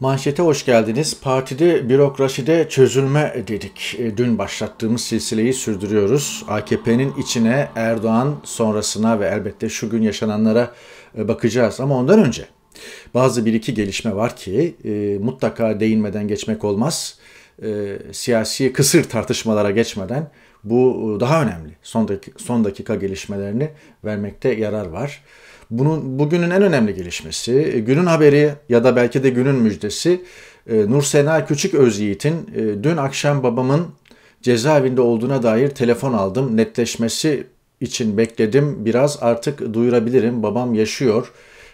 Manşete hoş geldiniz. Partide bürokraside çözülme dedik. E, dün başlattığımız silsileyi sürdürüyoruz. AKP'nin içine Erdoğan sonrasına ve elbette şu gün yaşananlara e, bakacağız. Ama ondan önce bazı bir iki gelişme var ki e, mutlaka değinmeden geçmek olmaz. E, siyasi kısır tartışmalara geçmeden bu e, daha önemli. Son, dakika, son dakika gelişmelerini vermekte yarar var. Bunun bugünün en önemli gelişmesi, e, günün haberi ya da belki de günün müjdesi e, Nur Nursena Küçük Özyiğit'in e, dün akşam babamın cezaevinde olduğuna dair telefon aldım. Netleşmesi için bekledim. Biraz artık duyurabilirim. Babam yaşıyor.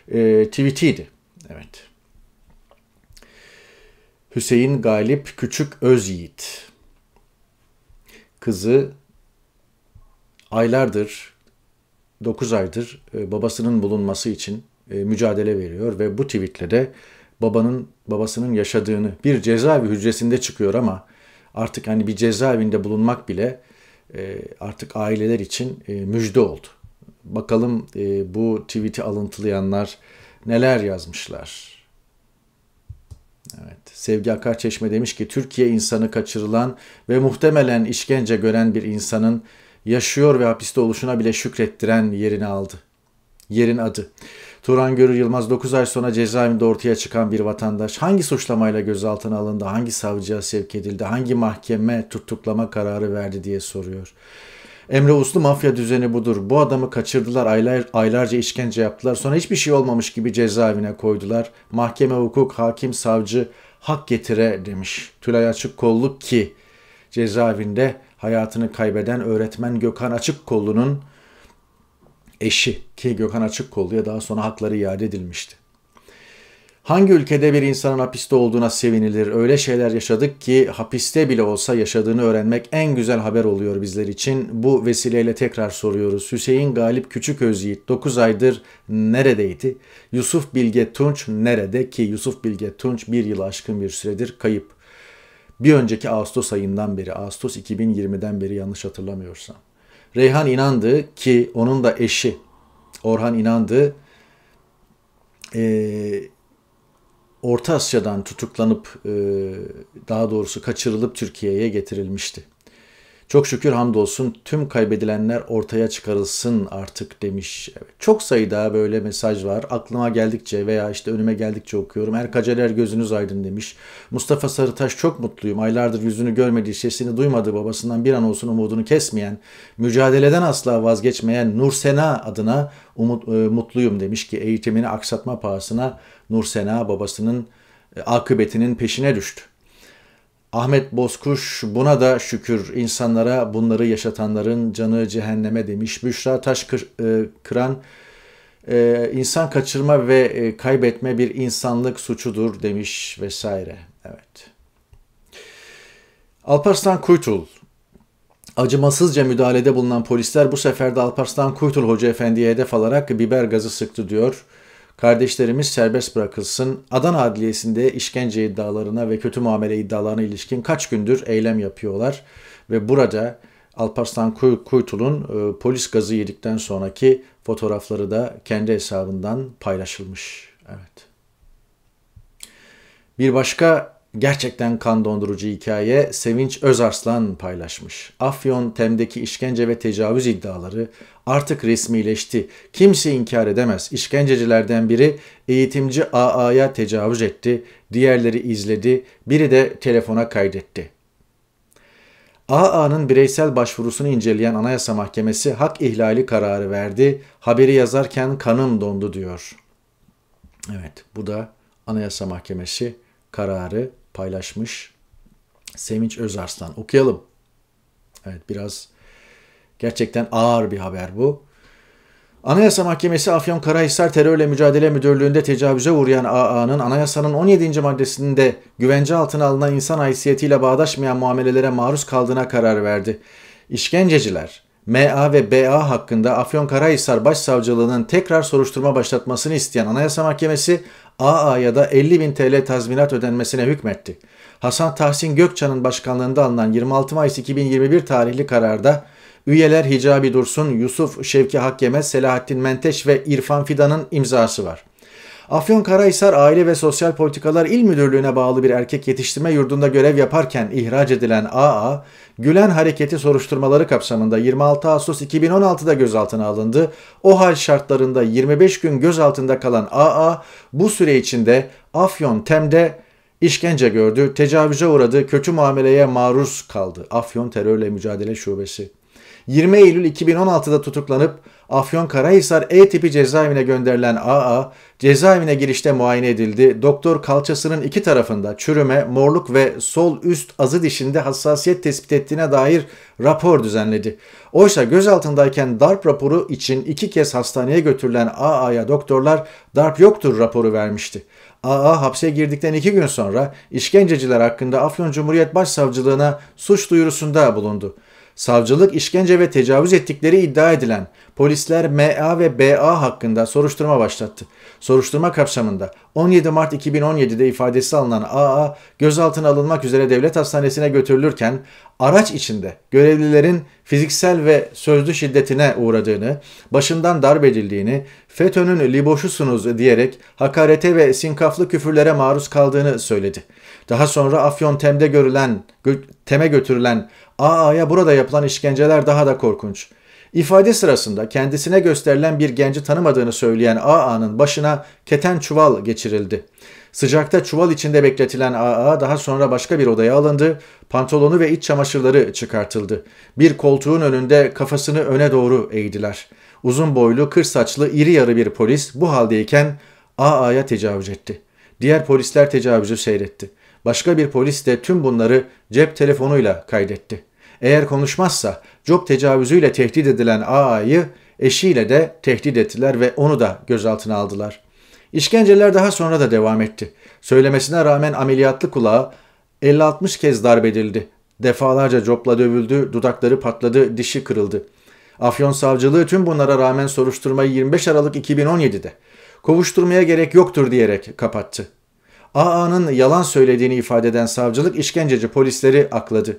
E, tweetiydi. Evet. Hüseyin Galip Küçük Özyiğit. Kızı aylardır 9 aydır e, babasının bulunması için e, mücadele veriyor ve bu tweetle de babanın babasının yaşadığını bir cezaevi hücresinde çıkıyor ama artık hani bir cezaevinde bulunmak bile e, artık aileler için müjde oldu. Bakalım bu tweet'i alıntılayanlar neler yazmışlar. Evet. Sevgi Akar Çeşme demiş ki Türkiye insanı kaçırılan ve muhtemelen işkence gören bir insanın yaşıyor ve hapiste oluşuna bile şükrettiren yerini aldı. Yerin adı. Turan Görür Yılmaz 9 ay sonra cezaevinde ortaya çıkan bir vatandaş hangi suçlamayla gözaltına alındı, hangi savcıya sevk edildi, hangi mahkeme tutuklama kararı verdi diye soruyor. Emre Uslu mafya düzeni budur. Bu adamı kaçırdılar, aylar, aylarca işkence yaptılar. Sonra hiçbir şey olmamış gibi cezaevine koydular. Mahkeme, hukuk, hakim, savcı hak getire demiş. Tülay Açık Kolluk ki cezaevinde hayatını kaybeden öğretmen Gökhan Açıkkollu'nun eşi ki Gökhan Açıkkollu'ya daha sonra hakları iade edilmişti. Hangi ülkede bir insanın hapiste olduğuna sevinilir? Öyle şeyler yaşadık ki hapiste bile olsa yaşadığını öğrenmek en güzel haber oluyor bizler için. Bu vesileyle tekrar soruyoruz. Hüseyin Galip Küçük Özyiğit 9 aydır neredeydi? Yusuf Bilge Tunç nerede ki Yusuf Bilge Tunç bir yıl aşkın bir süredir kayıp bir önceki Ağustos ayından beri, Ağustos 2020'den beri yanlış hatırlamıyorsam. Reyhan inandı ki onun da eşi Orhan inandı e, Orta Asya'dan tutuklanıp e, daha doğrusu kaçırılıp Türkiye'ye getirilmişti. Çok şükür hamdolsun tüm kaybedilenler ortaya çıkarılsın artık demiş. Evet, çok sayıda böyle mesaj var. Aklıma geldikçe veya işte önüme geldikçe okuyorum. Erkaceler gözünüz aydın demiş. Mustafa Sarıtaş çok mutluyum. Aylardır yüzünü görmediği, sesini duymadığı babasından bir an olsun umudunu kesmeyen, mücadeleden asla vazgeçmeyen Nursena adına umut, e, mutluyum demiş ki eğitimini aksatma pahasına Nursena babasının e, akıbetinin peşine düştü. Ahmet Bozkuş buna da şükür insanlara bunları yaşatanların canı cehenneme demiş. Büşra Taş e, Kıran e, insan kaçırma ve e, kaybetme bir insanlık suçudur demiş vesaire. Evet. Alparslan Kuytul Acımasızca müdahalede bulunan polisler bu sefer de Alparslan Kuytul Hoca Efendi'ye hedef alarak biber gazı sıktı diyor. Kardeşlerimiz serbest bırakılsın. Adana Adliyesi'nde işkence iddialarına ve kötü muamele iddialarına ilişkin kaç gündür eylem yapıyorlar ve burada Alparslan Kuytul'un e, polis gazı yedikten sonraki fotoğrafları da kendi hesabından paylaşılmış. Evet. Bir başka Gerçekten kan dondurucu hikaye Sevinç Özarslan paylaşmış. Afyon Tem'deki işkence ve tecavüz iddiaları artık resmileşti. Kimse inkar edemez. İşkencecilerden biri eğitimci AA'ya tecavüz etti, diğerleri izledi, biri de telefona kaydetti. AA'nın bireysel başvurusunu inceleyen Anayasa Mahkemesi hak ihlali kararı verdi. Haberi yazarken kanım dondu diyor. Evet bu da Anayasa Mahkemesi kararı paylaşmış Sevinç Özarslan. Okuyalım. Evet biraz gerçekten ağır bir haber bu. Anayasa Mahkemesi Afyon Afyonkarahisar Terörle Mücadele Müdürlüğü'nde tecavüze uğrayan AA'nın anayasanın 17. maddesinde güvence altına alınan insan haysiyetiyle bağdaşmayan muamelelere maruz kaldığına karar verdi. İşkenceciler MA ve BA hakkında Afyon Afyonkarahisar Başsavcılığı'nın tekrar soruşturma başlatmasını isteyen Anayasa Mahkemesi AA ya da 50 bin TL tazminat ödenmesine hükmetti. Hasan Tahsin Gökçan'ın başkanlığında alınan 26 Mayıs 2021 tarihli kararda üyeler Hicabi Dursun, Yusuf Şevki Hakkemez, Selahattin Menteş ve İrfan Fidan'ın imzası var. Afyon Afyonkarahisar Aile ve Sosyal Politikalar İl Müdürlüğü'ne bağlı bir erkek yetiştirme yurdunda görev yaparken ihraç edilen AA, Gülen Hareketi soruşturmaları kapsamında 26 Ağustos 2016'da gözaltına alındı. O hal şartlarında 25 gün gözaltında kalan AA bu süre içinde Afyon Tem'de işkence gördü, tecavüze uğradı, kötü muameleye maruz kaldı. Afyon Terörle Mücadele Şubesi 20 Eylül 2016'da tutuklanıp Afyon Afyonkarahisar E-tipi cezaevine gönderilen AA, cezaevine girişte muayene edildi. Doktor kalçasının iki tarafında çürüme, morluk ve sol üst azı dişinde hassasiyet tespit ettiğine dair rapor düzenledi. Oysa gözaltındayken darp raporu için iki kez hastaneye götürülen AA'ya doktorlar darp yoktur raporu vermişti. AA hapse girdikten iki gün sonra işkenceciler hakkında Afyon Cumhuriyet Başsavcılığına suç duyurusunda bulundu savcılık işkence ve tecavüz ettikleri iddia edilen polisler MA ve BA hakkında soruşturma başlattı. Soruşturma kapsamında 17 Mart 2017'de ifadesi alınan AA gözaltına alınmak üzere devlet hastanesine götürülürken araç içinde görevlilerin fiziksel ve sözlü şiddetine uğradığını, başından darp edildiğini FETÖ'nün liboşusunuz diyerek hakarete ve sinkaflı küfürlere maruz kaldığını söyledi. Daha sonra Afyon Tem'de görülen, Tem'e götürülen AA'ya burada yapılan işkenceler daha da korkunç. İfade sırasında kendisine gösterilen bir genci tanımadığını söyleyen AA'nın başına keten çuval geçirildi. Sıcakta çuval içinde bekletilen AA daha sonra başka bir odaya alındı, pantolonu ve iç çamaşırları çıkartıldı. Bir koltuğun önünde kafasını öne doğru eğdiler. Uzun boylu, kır saçlı, iri yarı bir polis bu haldeyken AA'ya tecavüz etti. Diğer polisler tecavüzü seyretti. Başka bir polis de tüm bunları cep telefonuyla kaydetti. Eğer konuşmazsa Job tecavüzüyle tehdit edilen AA'yı eşiyle de tehdit ettiler ve onu da gözaltına aldılar. İşkenceler daha sonra da devam etti. Söylemesine rağmen ameliyatlı kulağı 50-60 kez darbedildi. Defalarca copla dövüldü, dudakları patladı, dişi kırıldı. Afyon Savcılığı tüm bunlara rağmen soruşturmayı 25 Aralık 2017'de kovuşturmaya gerek yoktur diyerek kapattı. AA'nın yalan söylediğini ifade eden savcılık işkenceci polisleri akladı.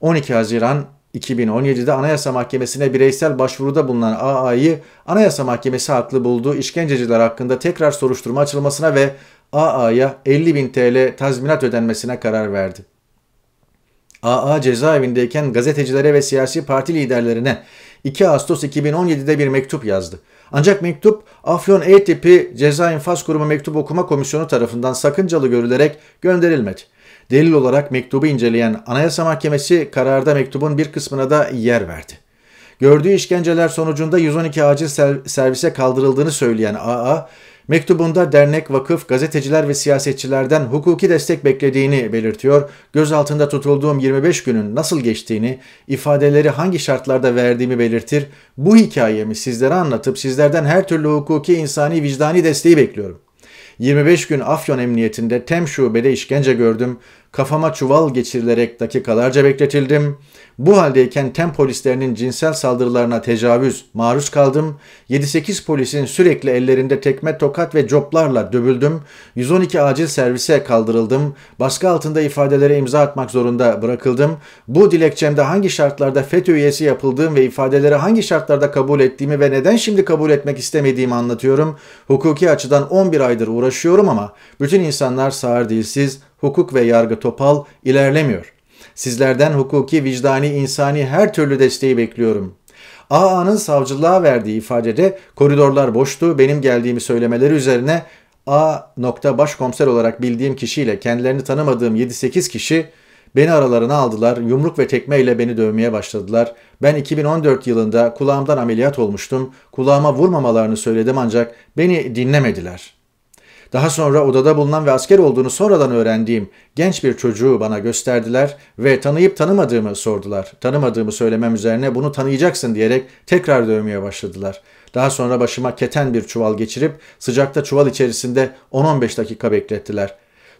12 Haziran 2017'de Anayasa Mahkemesi'ne bireysel başvuruda bulunan AA'yı Anayasa Mahkemesi haklı bulduğu işkenceciler hakkında tekrar soruşturma açılmasına ve AA'ya 50 bin TL tazminat ödenmesine karar verdi. AA cezaevindeyken gazetecilere ve siyasi parti liderlerine 2 Ağustos 2017'de bir mektup yazdı. Ancak mektup Afyon E tipi Ceza İnfaz Kurumu Mektup Okuma Komisyonu tarafından sakıncalı görülerek gönderilmedi. Delil olarak mektubu inceleyen Anayasa Mahkemesi kararda mektubun bir kısmına da yer verdi. Gördüğü işkenceler sonucunda 112 acil servise kaldırıldığını söyleyen AA, Mektubunda dernek, vakıf, gazeteciler ve siyasetçilerden hukuki destek beklediğini belirtiyor, gözaltında tutulduğum 25 günün nasıl geçtiğini, ifadeleri hangi şartlarda verdiğimi belirtir, bu hikayemi sizlere anlatıp sizlerden her türlü hukuki, insani, vicdani desteği bekliyorum. 25 gün Afyon Emniyetinde Tem Şube'de işkence gördüm. Kafama çuval geçirilerek dakikalarca bekletildim. Bu haldeyken tem polislerinin cinsel saldırılarına tecavüz maruz kaldım. 7-8 polisin sürekli ellerinde tekme, tokat ve coplarla dövüldüm. 112 acil servise kaldırıldım. Baskı altında ifadelere imza atmak zorunda bırakıldım. Bu dilekçemde hangi şartlarda FETÖ üyesi yapıldığım ve ifadeleri hangi şartlarda kabul ettiğimi ve neden şimdi kabul etmek istemediğimi anlatıyorum. Hukuki açıdan 11 aydır uğraşıyorum ama bütün insanlar sağır değil siz hukuk ve yargı topal ilerlemiyor. Sizlerden hukuki, vicdani, insani her türlü desteği bekliyorum. AA'nın savcılığa verdiği ifadede koridorlar boştu, benim geldiğimi söylemeleri üzerine A nokta başkomiser olarak bildiğim kişiyle kendilerini tanımadığım 7-8 kişi beni aralarına aldılar, yumruk ve tekmeyle beni dövmeye başladılar. Ben 2014 yılında kulağımdan ameliyat olmuştum, kulağıma vurmamalarını söyledim ancak beni dinlemediler.'' Daha sonra odada bulunan ve asker olduğunu sonradan öğrendiğim genç bir çocuğu bana gösterdiler ve tanıyıp tanımadığımı sordular. Tanımadığımı söylemem üzerine bunu tanıyacaksın diyerek tekrar dövmeye başladılar. Daha sonra başıma keten bir çuval geçirip sıcakta çuval içerisinde 10-15 dakika beklettiler.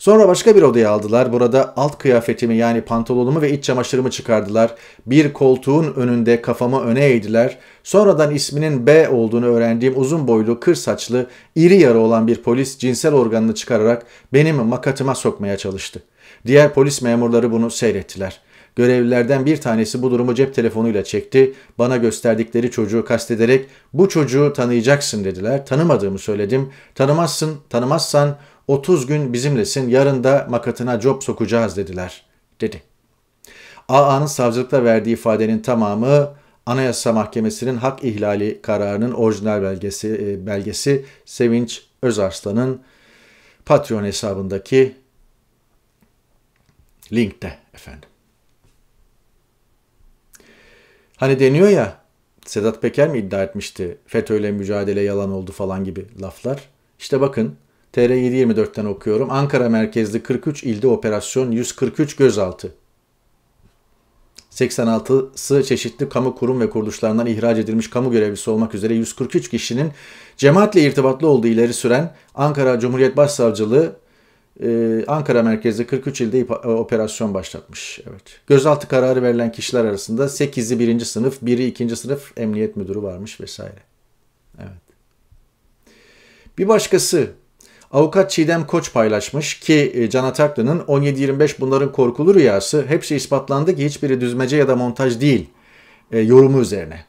Sonra başka bir odaya aldılar. Burada alt kıyafetimi yani pantolonumu ve iç çamaşırımı çıkardılar. Bir koltuğun önünde kafamı öne eğdiler. Sonradan isminin B olduğunu öğrendiğim uzun boylu, kır saçlı, iri yarı olan bir polis cinsel organını çıkararak benim makatıma sokmaya çalıştı. Diğer polis memurları bunu seyrettiler. Görevlilerden bir tanesi bu durumu cep telefonuyla çekti. Bana gösterdikleri çocuğu kastederek bu çocuğu tanıyacaksın dediler. Tanımadığımı söyledim. Tanımazsın, tanımazsan 30 gün bizimlesin yarın da makatına job sokacağız dediler dedi. AA'nın savcılıkta verdiği ifadenin tamamı Anayasa Mahkemesi'nin hak ihlali kararının orijinal belgesi, e, belgesi Sevinç Özarslan'ın Patreon hesabındaki linkte efendim. Hani deniyor ya Sedat Peker mi iddia etmişti fetöyle mücadele yalan oldu falan gibi laflar. İşte bakın TR724'ten okuyorum. Ankara merkezli 43 ilde operasyon 143 gözaltı. 86'sı çeşitli kamu kurum ve kuruluşlarından ihraç edilmiş kamu görevlisi olmak üzere 143 kişinin cemaatle irtibatlı olduğu ileri süren Ankara Cumhuriyet Başsavcılığı e, Ankara merkezli 43 ilde e, operasyon başlatmış. Evet. Gözaltı kararı verilen kişiler arasında 8'i 1. sınıf, 1'i 2. sınıf emniyet müdürü varmış vesaire. Evet. Bir başkası Avukat Çiğdem Koç paylaşmış ki e, Can Ataklı'nın 17-25 bunların korkulu rüyası hepsi ispatlandı ki hiçbiri düzmece ya da montaj değil e, yorumu üzerine.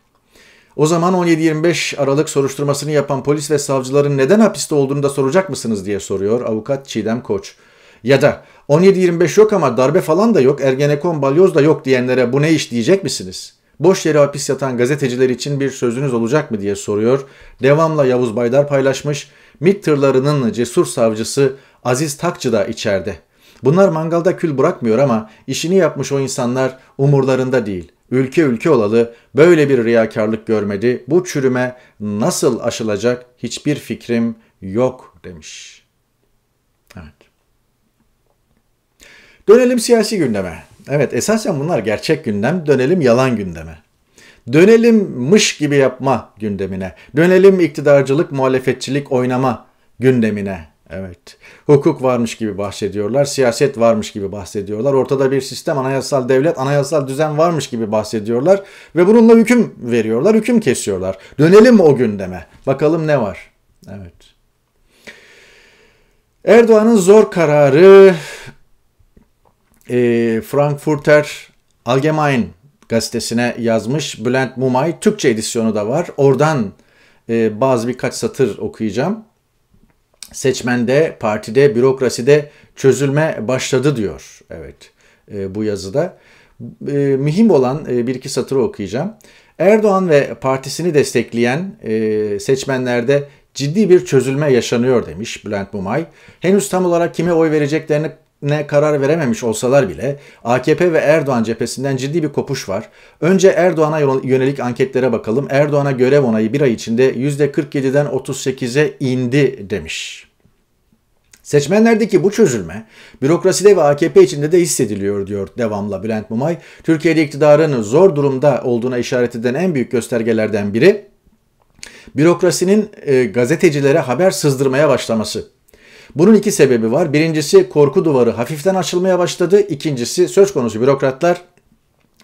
O zaman 17-25 Aralık soruşturmasını yapan polis ve savcıların neden hapiste olduğunu da soracak mısınız diye soruyor avukat Çiğdem Koç. Ya da 17-25 yok ama darbe falan da yok, Ergenekon balyoz da yok diyenlere bu ne iş diyecek misiniz? Boş yere hapis yatan gazeteciler için bir sözünüz olacak mı diye soruyor. Devamla Yavuz Baydar paylaşmış. MİT tırlarının cesur savcısı Aziz Takçı da içeride. Bunlar mangalda kül bırakmıyor ama işini yapmış o insanlar umurlarında değil. Ülke ülke olalı böyle bir riyakarlık görmedi. Bu çürüme nasıl aşılacak hiçbir fikrim yok demiş. Evet. Dönelim siyasi gündeme. Evet esasen bunlar gerçek gündem, dönelim yalan gündeme. Dönelimmiş gibi yapma gündemine. Dönelim iktidarcılık, muhalefetçilik oynama gündemine. Evet. Hukuk varmış gibi bahsediyorlar, siyaset varmış gibi bahsediyorlar. Ortada bir sistem, anayasal devlet, anayasal düzen varmış gibi bahsediyorlar ve bununla hüküm veriyorlar, hüküm kesiyorlar. Dönelim o gündeme. Bakalım ne var? Evet. Erdoğan'ın zor kararı e, Frankfurter Allgemein gazetesine yazmış. Bülent Mumay Türkçe edisyonu da var. Oradan e, bazı birkaç satır okuyacağım. Seçmende, partide, bürokraside çözülme başladı diyor. Evet e, bu yazıda. E, mühim olan e, bir iki satırı okuyacağım. Erdoğan ve partisini destekleyen e, seçmenlerde ciddi bir çözülme yaşanıyor demiş Bülent Mumay. Henüz tam olarak kime oy vereceklerini ne karar verememiş olsalar bile AKP ve Erdoğan cephesinden ciddi bir kopuş var. Önce Erdoğan'a yönelik anketlere bakalım. Erdoğan'a görev onayı bir ay içinde %47'den 38'e indi demiş. Seçmenlerdeki bu çözülme bürokraside ve AKP içinde de hissediliyor diyor devamla Bülent Mumay. Türkiye'de iktidarın zor durumda olduğuna işaret eden en büyük göstergelerden biri bürokrasinin e, gazetecilere haber sızdırmaya başlaması. Bunun iki sebebi var. Birincisi korku duvarı hafiften açılmaya başladı. İkincisi söz konusu bürokratlar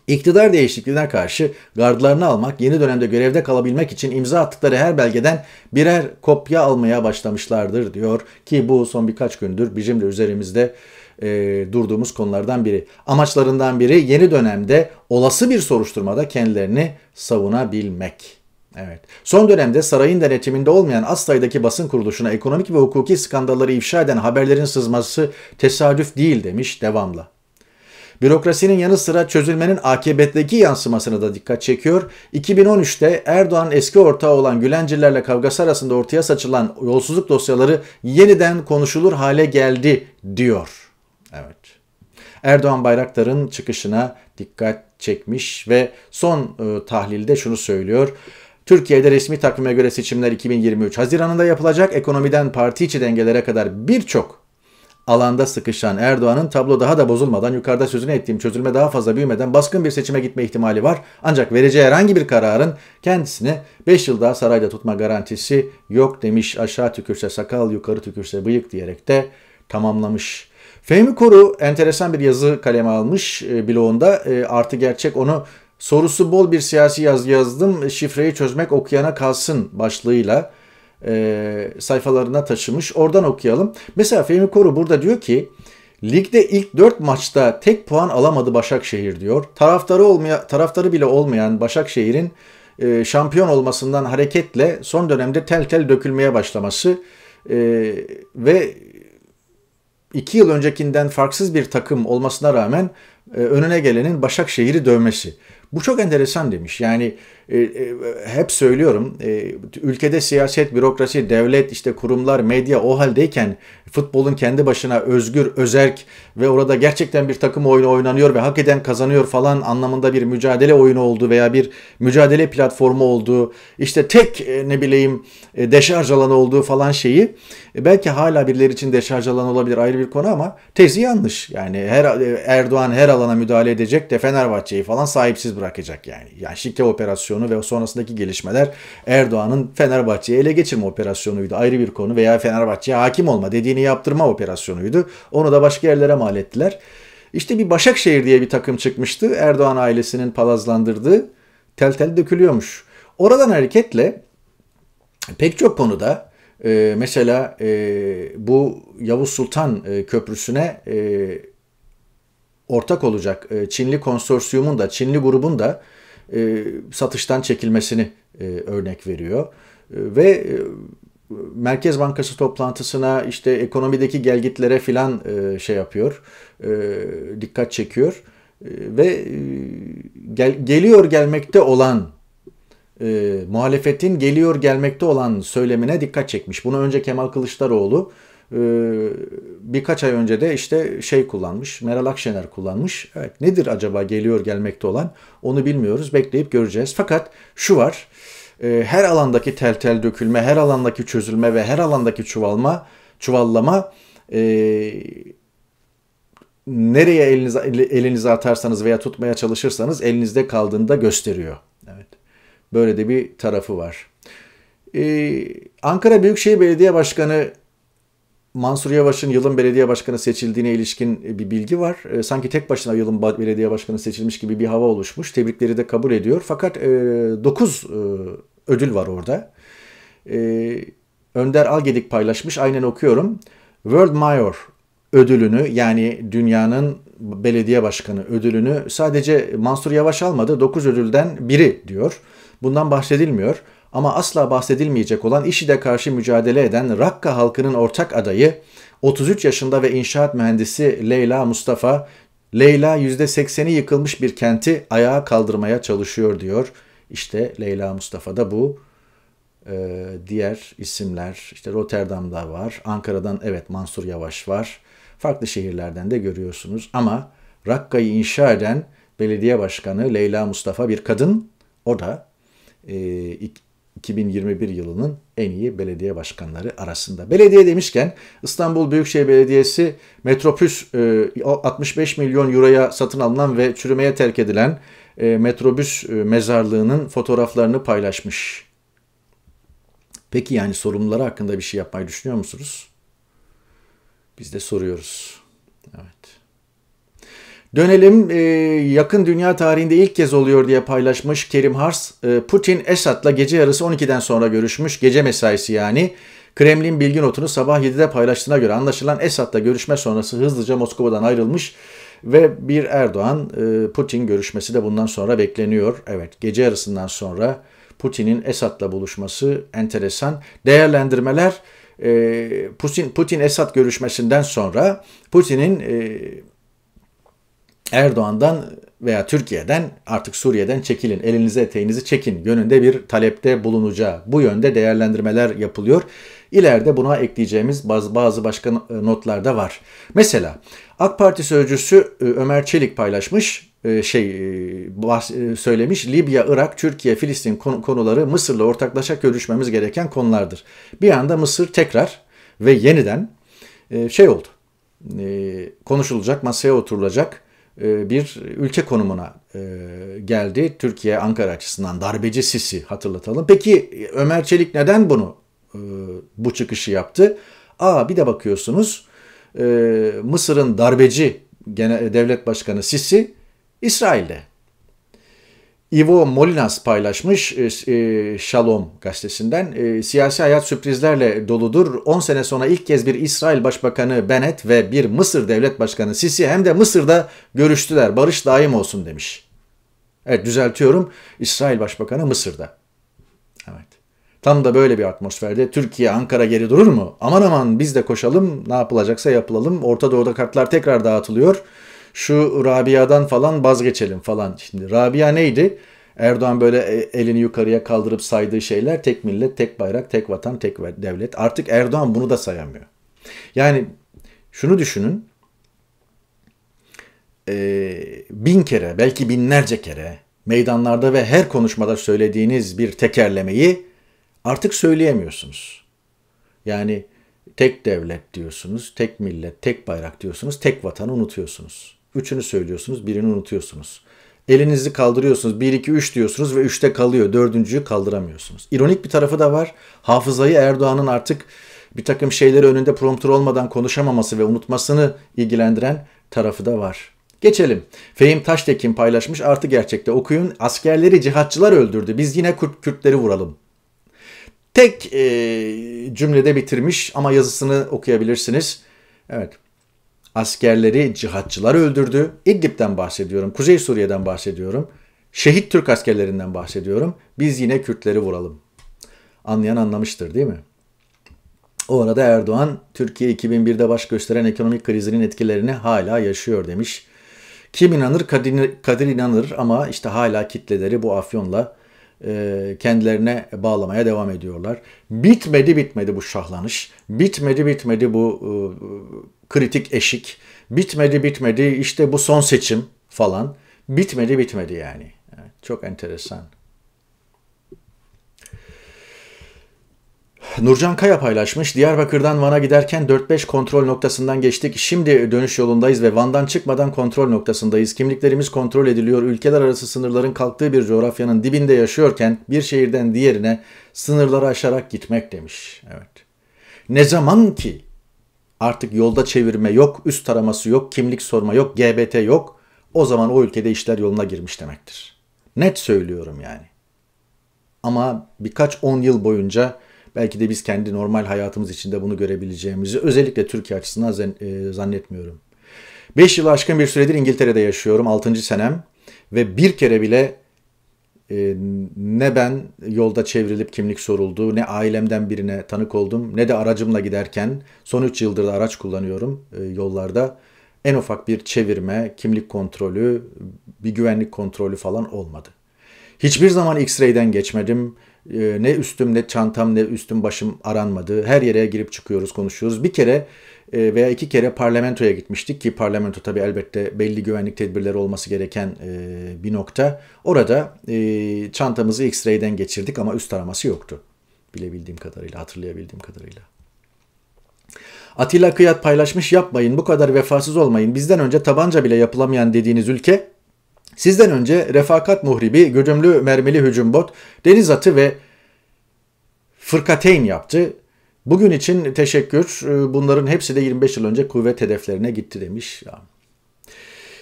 iktidar değişikliğine karşı gardlarını almak, yeni dönemde görevde kalabilmek için imza attıkları her belgeden birer kopya almaya başlamışlardır diyor ki bu son birkaç gündür bizim de üzerimizde e, durduğumuz konulardan biri. Amaçlarından biri yeni dönemde olası bir soruşturmada kendilerini savunabilmek. Evet. Son dönemde sarayın denetiminde olmayan az sayıdaki basın kuruluşuna ekonomik ve hukuki skandalları ifşa eden haberlerin sızması tesadüf değil demiş devamla. Bürokrasinin yanı sıra çözülmenin akibetteki yansımasına da dikkat çekiyor. 2013'te Erdoğan'ın eski ortağı olan Gülencilerle kavgası arasında ortaya saçılan yolsuzluk dosyaları yeniden konuşulur hale geldi diyor. Evet. Erdoğan Bayraktar'ın çıkışına dikkat çekmiş ve son e, tahlilde şunu söylüyor. Türkiye'de resmi takvime göre seçimler 2023 Haziran'ında yapılacak. Ekonomiden parti içi dengelere kadar birçok alanda sıkışan Erdoğan'ın tablo daha da bozulmadan yukarıda sözünü ettiğim çözülme daha fazla büyümeden baskın bir seçime gitme ihtimali var. Ancak vereceği herhangi bir kararın kendisini 5 yıl daha sarayda tutma garantisi yok demiş. Aşağı tükürse sakal, yukarı tükürse bıyık diyerek de tamamlamış. Fehmi Koru enteresan bir yazı kaleme almış e, bloğunda. E, artı gerçek onu Sorusu bol bir siyasi yazı yazdım. E, şifreyi çözmek okuyana kalsın başlığıyla e, sayfalarına taşımış. Oradan okuyalım. Mesela Fehmi Koru burada diyor ki Ligde ilk 4 maçta tek puan alamadı Başakşehir diyor. Taraftarı olmaya taraftarı bile olmayan Başakşehir'in e, şampiyon olmasından hareketle son dönemde tel tel dökülmeye başlaması e, ve 2 yıl öncekinden farksız bir takım olmasına rağmen e, önüne gelenin Başakşehir'i dövmesi. Bu çok enteresan demiş. Yani e, e, hep söylüyorum e, ülkede siyaset, bürokrasi, devlet, işte kurumlar, medya o haldeyken futbolun kendi başına özgür, özerk ve orada gerçekten bir takım oyunu oynanıyor ve hak eden kazanıyor falan anlamında bir mücadele oyunu olduğu veya bir mücadele platformu olduğu, işte tek ne bileyim deşarj alanı olduğu falan şeyi belki hala birileri için deşarj alanı olabilir ayrı bir konu ama tezi yanlış. Yani her Erdoğan her alana müdahale edecek de Fenerbahçe'yi falan sahipsiz bırakacak yani. Yani şike operasyonu operasyonu ve sonrasındaki gelişmeler Erdoğan'ın Fenerbahçe'yi ele geçirme operasyonuydu. Ayrı bir konu veya Fenerbahçe'ye hakim olma dediğini yaptırma operasyonuydu. Onu da başka yerlere mal ettiler. İşte bir Başakşehir diye bir takım çıkmıştı. Erdoğan ailesinin palazlandırdığı tel tel dökülüyormuş. Oradan hareketle pek çok konuda e, mesela e, bu Yavuz Sultan e, Köprüsü'ne e, ortak olacak e, Çinli konsorsiyumun da Çinli grubun da e, satıştan çekilmesini e, örnek veriyor. E, ve e, Merkez Bankası toplantısına işte ekonomideki gelgitlere filan e, şey yapıyor, e, dikkat çekiyor e, ve e, gel, geliyor gelmekte olan e, muhalefetin geliyor gelmekte olan söylemine dikkat çekmiş. Bunu önce Kemal Kılıçdaroğlu ee, birkaç ay önce de işte şey kullanmış, Meral Akşener kullanmış. Evet nedir acaba geliyor gelmekte olan onu bilmiyoruz. Bekleyip göreceğiz. Fakat şu var. E, her alandaki tel tel dökülme, her alandaki çözülme ve her alandaki çuvalma, çuvallama e, nereye elinize, elinizi atarsanız veya tutmaya çalışırsanız elinizde kaldığında gösteriyor. Evet. Böyle de bir tarafı var. Ee, Ankara Büyükşehir Belediye Başkanı Mansur Yavaş'ın yılın belediye başkanı seçildiğine ilişkin e, bir bilgi var. E, sanki tek başına yılın belediye başkanı seçilmiş gibi bir hava oluşmuş. Tebrikleri de kabul ediyor. Fakat 9 e, ödül var orada. E, Önder Algedik paylaşmış. Aynen okuyorum. World Mayor ödülünü yani dünyanın belediye başkanı ödülünü sadece Mansur Yavaş almadı. 9 ödülden biri diyor. Bundan bahsedilmiyor ama asla bahsedilmeyecek olan IŞİD'e karşı mücadele eden Rakka halkının ortak adayı 33 yaşında ve inşaat mühendisi Leyla Mustafa, Leyla %80'i yıkılmış bir kenti ayağa kaldırmaya çalışıyor diyor. İşte Leyla Mustafa da bu. Ee, diğer isimler işte Rotterdam'da var, Ankara'dan evet Mansur Yavaş var. Farklı şehirlerden de görüyorsunuz ama Rakka'yı inşa eden belediye başkanı Leyla Mustafa bir kadın. O da e, 2021 yılının en iyi belediye başkanları arasında. Belediye demişken İstanbul Büyükşehir Belediyesi Metrobüs 65 e, milyon euroya satın alınan ve çürümeye terk edilen e, Metrobüs e, mezarlığının fotoğraflarını paylaşmış. Peki yani sorumluları hakkında bir şey yapmayı düşünüyor musunuz? Biz de soruyoruz. Evet. Dönelim e, yakın dünya tarihinde ilk kez oluyor diye paylaşmış Kerim Hars. E, Putin Esad'la gece yarısı 12'den sonra görüşmüş. Gece mesaisi yani. Kremlin bilgi notunu sabah 7'de paylaştığına göre anlaşılan Esad'la görüşme sonrası hızlıca Moskova'dan ayrılmış ve bir Erdoğan e, Putin görüşmesi de bundan sonra bekleniyor. Evet gece yarısından sonra Putin'in Esad'la buluşması enteresan. Değerlendirmeler e, Putin Putin Esad görüşmesinden sonra Putin'in e, Erdoğan'dan veya Türkiye'den artık Suriye'den çekilin, elinize eteğinizi çekin yönünde bir talepte bulunacağı, bu yönde değerlendirmeler yapılıyor. İleride buna ekleyeceğimiz bazı, bazı başka e, notlar da var. Mesela AK Parti sözcüsü e, Ömer Çelik paylaşmış, e, şey söylemiş Libya, Irak, Türkiye, Filistin konuları Mısır'la ortaklaşa görüşmemiz gereken konulardır. Bir anda Mısır tekrar ve yeniden şey oldu. Konuşulacak, masaya oturulacak e, bir ülke konumuna e, geldi. Türkiye Ankara açısından darbeci Sisi hatırlatalım. Peki Ömer Çelik neden bunu e, bu çıkışı yaptı? Aa bir de bakıyorsunuz Mısır'ın darbeci devlet başkanı Sisi İsrail'de Ivo Molinas paylaşmış e, e, Shalom gazetesinden. E, siyasi hayat sürprizlerle doludur. 10 sene sonra ilk kez bir İsrail Başbakanı Bennett ve bir Mısır Devlet Başkanı Sisi hem de Mısır'da görüştüler. Barış daim olsun demiş. Evet düzeltiyorum. İsrail Başbakanı Mısır'da. Evet. Tam da böyle bir atmosferde Türkiye Ankara geri durur mu? Aman aman biz de koşalım ne yapılacaksa yapılalım. Orta Doğu'da kartlar tekrar dağıtılıyor şu Rabia'dan falan vazgeçelim falan. Şimdi Rabia neydi? Erdoğan böyle e, elini yukarıya kaldırıp saydığı şeyler tek millet, tek bayrak, tek vatan, tek devlet. Artık Erdoğan bunu da sayamıyor. Yani şunu düşünün. E, bin kere belki binlerce kere meydanlarda ve her konuşmada söylediğiniz bir tekerlemeyi artık söyleyemiyorsunuz. Yani tek devlet diyorsunuz, tek millet, tek bayrak diyorsunuz, tek vatanı unutuyorsunuz. Üçünü söylüyorsunuz, birini unutuyorsunuz. Elinizi kaldırıyorsunuz. 1, 2, 3 diyorsunuz ve 3'te kalıyor. Dördüncüyü kaldıramıyorsunuz. İronik bir tarafı da var. Hafızayı Erdoğan'ın artık bir takım şeyleri önünde prompter olmadan konuşamaması ve unutmasını ilgilendiren tarafı da var. Geçelim. Fehim Taştekin paylaşmış artı gerçekte okuyun. Askerleri cihatçılar öldürdü. Biz yine Kürt Kürtleri vuralım. Tek e, cümlede bitirmiş ama yazısını okuyabilirsiniz. Evet askerleri, cihatçılar öldürdü. İdlib'den bahsediyorum, Kuzey Suriye'den bahsediyorum. Şehit Türk askerlerinden bahsediyorum. Biz yine Kürtleri vuralım. Anlayan anlamıştır değil mi? O arada Erdoğan, Türkiye 2001'de baş gösteren ekonomik krizinin etkilerini hala yaşıyor demiş. Kim inanır? Kadir, Kadir inanır ama işte hala kitleleri bu afyonla e, kendilerine bağlamaya devam ediyorlar. Bitmedi bitmedi bu şahlanış. Bitmedi bitmedi bu e, kritik eşik. Bitmedi bitmedi işte bu son seçim falan. Bitmedi bitmedi yani. Çok enteresan. Nurcan Kaya paylaşmış. Diyarbakır'dan Van'a giderken 4-5 kontrol noktasından geçtik. Şimdi dönüş yolundayız ve Van'dan çıkmadan kontrol noktasındayız. Kimliklerimiz kontrol ediliyor. Ülkeler arası sınırların kalktığı bir coğrafyanın dibinde yaşıyorken bir şehirden diğerine sınırları aşarak gitmek demiş. Evet. Ne zaman ki artık yolda çevirme yok, üst taraması yok, kimlik sorma yok, GBT yok. O zaman o ülkede işler yoluna girmiş demektir. Net söylüyorum yani. Ama birkaç on yıl boyunca Belki de biz kendi normal hayatımız içinde bunu görebileceğimizi özellikle Türkiye açısından e, zannetmiyorum. 5 yılı aşkın bir süredir İngiltere'de yaşıyorum. 6. senem ve bir kere bile e, ne ben yolda çevrilip kimlik soruldu, ne ailemden birine tanık oldum, ne de aracımla giderken son 3 yıldır da araç kullanıyorum e, yollarda. En ufak bir çevirme, kimlik kontrolü, bir güvenlik kontrolü falan olmadı. Hiçbir zaman X-ray'den geçmedim. Ee, ne üstüm ne çantam ne üstüm başım aranmadı. Her yere girip çıkıyoruz, konuşuyoruz. Bir kere e, veya iki kere parlamentoya gitmiştik ki parlamento tabi elbette belli güvenlik tedbirleri olması gereken e, bir nokta. Orada e, çantamızı X-ray'den geçirdik ama üst araması yoktu. Bilebildiğim kadarıyla, hatırlayabildiğim kadarıyla. Atilla Kıyat paylaşmış yapmayın bu kadar vefasız olmayın bizden önce tabanca bile yapılamayan dediğiniz ülke Sizden önce Refakat Muhribi, Güdümlü Mermili Hücumbot, Deniz Atı ve Fırkateyn yaptı. Bugün için teşekkür. Ee, bunların hepsi de 25 yıl önce kuvvet hedeflerine gitti demiş.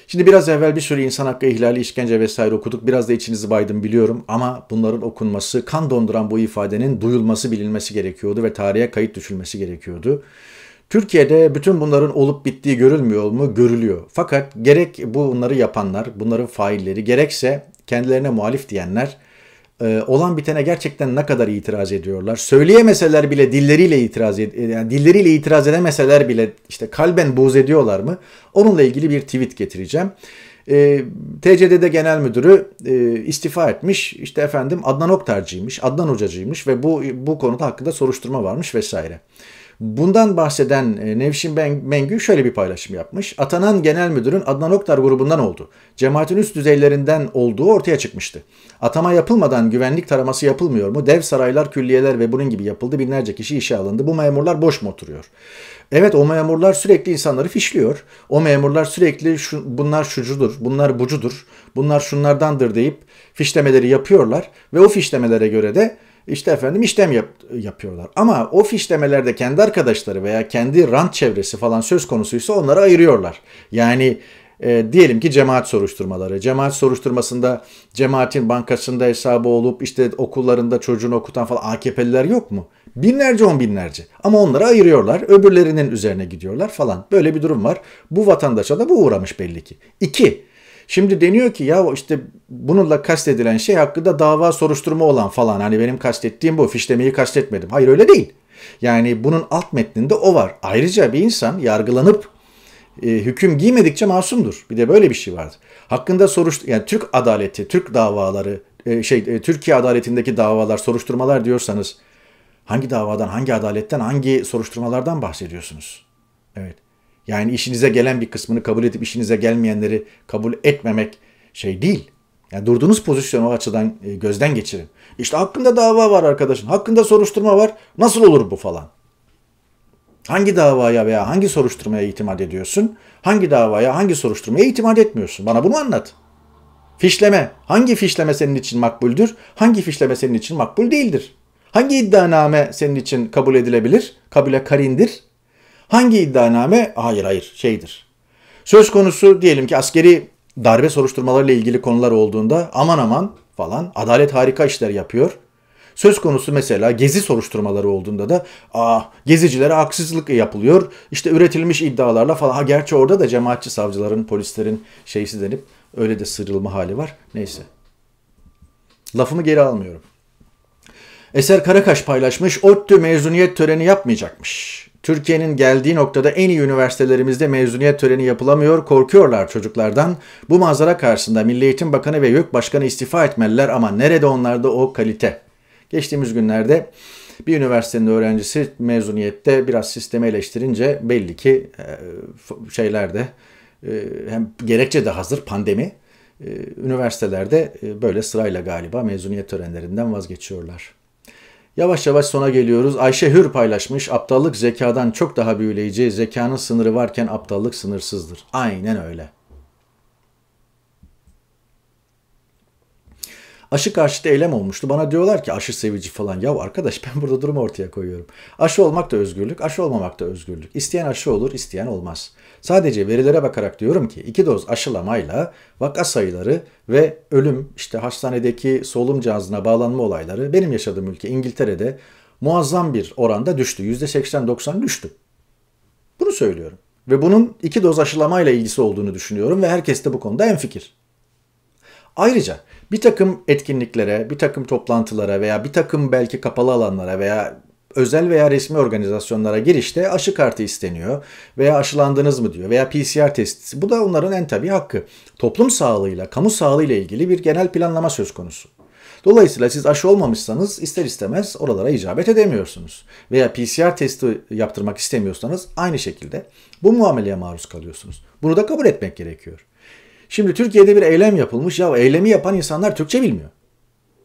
Şimdi biraz evvel bir sürü insan hakkı ihlali, işkence vesaire okuduk. Biraz da içinizi baydım biliyorum ama bunların okunması, kan donduran bu ifadenin duyulması, bilinmesi gerekiyordu ve tarihe kayıt düşülmesi gerekiyordu. Türkiye'de bütün bunların olup bittiği görülmüyor mu? Görülüyor. Fakat gerek bunları yapanlar, bunların failleri, gerekse kendilerine muhalif diyenler e, olan bitene gerçekten ne kadar itiraz ediyorlar. Söyleyemeseler bile dilleriyle itiraz ed- e, yani dilleriyle itiraz edemeseler bile işte kalben buğz ediyorlar mı? Onunla ilgili bir tweet getireceğim. E, TCDD Genel Müdürü e, istifa etmiş. İşte efendim Adnan Oktarcıymış, Adnan Hocacıymış ve bu bu konuda hakkında soruşturma varmış vesaire. Bundan bahseden e, Nevşin Mengü şöyle bir paylaşım yapmış. Atanan genel müdürün Adnan Oktar grubundan oldu. Cemaatin üst düzeylerinden olduğu ortaya çıkmıştı. Atama yapılmadan güvenlik taraması yapılmıyor mu? Dev saraylar, külliyeler ve bunun gibi yapıldı. Binlerce kişi işe alındı. Bu memurlar boş mu oturuyor? Evet o memurlar sürekli insanları fişliyor. O memurlar sürekli şu, bunlar şucudur, bunlar bucudur, bunlar şunlardandır deyip fişlemeleri yapıyorlar. Ve o fişlemelere göre de işte efendim işlem yap, yapıyorlar. Ama o fişlemelerde kendi arkadaşları veya kendi rant çevresi falan söz konusuysa onları ayırıyorlar. Yani e, diyelim ki cemaat soruşturmaları. Cemaat soruşturmasında cemaatin bankasında hesabı olup işte okullarında çocuğunu okutan falan AKP'liler yok mu? Binlerce on binlerce. Ama onları ayırıyorlar. Öbürlerinin üzerine gidiyorlar falan. Böyle bir durum var. Bu vatandaşa da bu uğramış belli ki. İki, Şimdi deniyor ki ya işte bununla kastedilen şey hakkında dava soruşturma olan falan. Hani benim kastettiğim bu. Fişlemeyi kastetmedim. Hayır öyle değil. Yani bunun alt metninde o var. Ayrıca bir insan yargılanıp e, hüküm giymedikçe masumdur. Bir de böyle bir şey vardır. Hakkında soruştur, yani Türk adaleti, Türk davaları, e, şey e, Türkiye adaletindeki davalar, soruşturmalar diyorsanız hangi davadan, hangi adaletten, hangi soruşturmalardan bahsediyorsunuz? Evet. Yani işinize gelen bir kısmını kabul edip işinize gelmeyenleri kabul etmemek şey değil. Yani durduğunuz pozisyonu o açıdan e, gözden geçirin. İşte hakkında dava var arkadaşın, hakkında soruşturma var. Nasıl olur bu falan? Hangi davaya veya hangi soruşturmaya itimat ediyorsun? Hangi davaya, hangi soruşturmaya itimat etmiyorsun? Bana bunu anlat. Fişleme. Hangi fişleme senin için makbuldür? Hangi fişleme senin için makbul değildir? Hangi iddianame senin için kabul edilebilir? Kabule karindir? Hangi iddianame? Hayır hayır şeydir. Söz konusu diyelim ki askeri darbe soruşturmalarıyla ilgili konular olduğunda aman aman falan adalet harika işler yapıyor. Söz konusu mesela gezi soruşturmaları olduğunda da ah gezicilere haksızlık yapılıyor. İşte üretilmiş iddialarla falan. Ha gerçi orada da cemaatçi savcıların, polislerin şeysi denip öyle de sırılma hali var. Neyse. Lafımı geri almıyorum. Eser Karakaş paylaşmış. ODTÜ mezuniyet töreni yapmayacakmış. Türkiye'nin geldiği noktada en iyi üniversitelerimizde mezuniyet töreni yapılamıyor, korkuyorlar çocuklardan. Bu manzara karşısında Milli Eğitim Bakanı ve YÖK Başkanı istifa etmeliler ama nerede onlarda o kalite? Geçtiğimiz günlerde bir üniversitenin öğrencisi mezuniyette biraz sistemi eleştirince belli ki e, şeylerde e, hem gerekçe de hazır pandemi e, üniversitelerde böyle sırayla galiba mezuniyet törenlerinden vazgeçiyorlar. Yavaş yavaş sona geliyoruz. Ayşe Hür paylaşmış. Aptallık zekadan çok daha büyüleyici. Zekanın sınırı varken aptallık sınırsızdır. Aynen öyle. Aşı karşıtı eylem olmuştu. Bana diyorlar ki aşı sevici falan. Ya arkadaş ben burada durumu ortaya koyuyorum. Aşı olmak da özgürlük, aşı olmamak da özgürlük. İsteyen aşı olur, isteyen olmaz. Sadece verilere bakarak diyorum ki iki doz aşılamayla vaka sayıları ve ölüm, işte hastanedeki solum cihazına bağlanma olayları benim yaşadığım ülke İngiltere'de muazzam bir oranda düştü. %80-90 düştü. Bunu söylüyorum. Ve bunun iki doz aşılamayla ilgisi olduğunu düşünüyorum ve herkes de bu konuda en fikir. Ayrıca bir takım etkinliklere, bir takım toplantılara veya bir takım belki kapalı alanlara veya özel veya resmi organizasyonlara girişte aşı kartı isteniyor veya aşılandınız mı diyor veya PCR testi. Bu da onların en tabii hakkı. Toplum sağlığıyla, kamu sağlığıyla ilgili bir genel planlama söz konusu. Dolayısıyla siz aşı olmamışsanız ister istemez oralara icabet edemiyorsunuz. Veya PCR testi yaptırmak istemiyorsanız aynı şekilde bu muameleye maruz kalıyorsunuz. Bunu da kabul etmek gerekiyor. Şimdi Türkiye'de bir eylem yapılmış. Ya eylemi yapan insanlar Türkçe bilmiyor.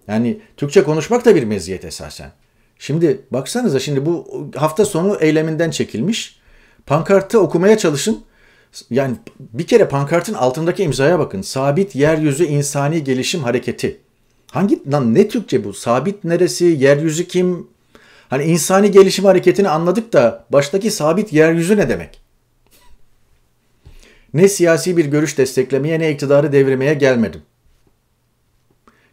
Yani Türkçe konuşmak da bir meziyet esasen. Şimdi baksanıza şimdi bu hafta sonu eyleminden çekilmiş. Pankartı okumaya çalışın. Yani bir kere pankartın altındaki imzaya bakın. Sabit Yeryüzü İnsani Gelişim Hareketi. Hangi lan ne Türkçe bu? Sabit neresi? Yeryüzü kim? Hani insani gelişim hareketini anladık da baştaki sabit yeryüzü ne demek? Ne siyasi bir görüş desteklemeye ne iktidarı devirmeye gelmedim.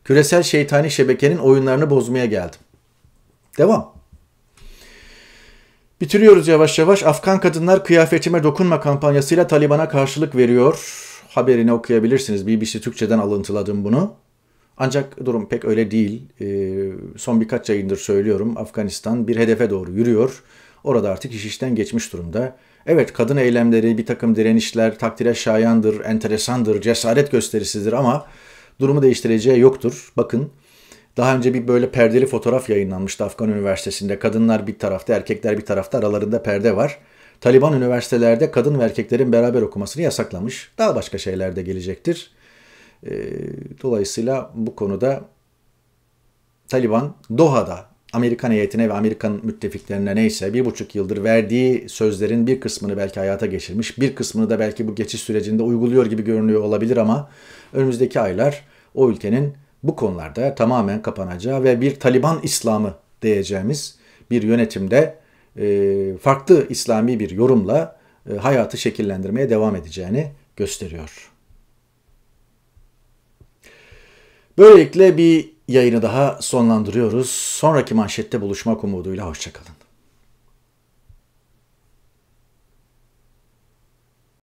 Küresel şeytani şebekenin oyunlarını bozmaya geldim. Devam. Bitiriyoruz yavaş yavaş. Afgan kadınlar kıyafetime dokunma kampanyasıyla Taliban'a karşılık veriyor. Haberini okuyabilirsiniz. BBC Türkçe'den alıntıladım bunu. Ancak durum pek öyle değil. E, son birkaç ayındır söylüyorum. Afganistan bir hedefe doğru yürüyor. Orada artık iş işten geçmiş durumda. Evet kadın eylemleri, bir takım direnişler takdire şayandır, enteresandır, cesaret gösterisidir ama durumu değiştireceği yoktur. Bakın daha önce bir böyle perdeli fotoğraf yayınlanmıştı Afgan Üniversitesi'nde. Kadınlar bir tarafta, erkekler bir tarafta aralarında perde var. Taliban üniversitelerde kadın ve erkeklerin beraber okumasını yasaklamış. Daha başka şeyler de gelecektir. Ee, dolayısıyla bu konuda Taliban Doha'da Amerikan heyetine ve Amerikan müttefiklerine neyse bir buçuk yıldır verdiği sözlerin bir kısmını belki hayata geçirmiş, bir kısmını da belki bu geçiş sürecinde uyguluyor gibi görünüyor olabilir ama önümüzdeki aylar o ülkenin bu konularda tamamen kapanacağı ve bir Taliban İslamı diyeceğimiz bir yönetimde e, farklı İslami bir yorumla e, hayatı şekillendirmeye devam edeceğini gösteriyor. Böylelikle bir yayını daha sonlandırıyoruz. Sonraki manşette buluşmak umuduyla hoşçakalın.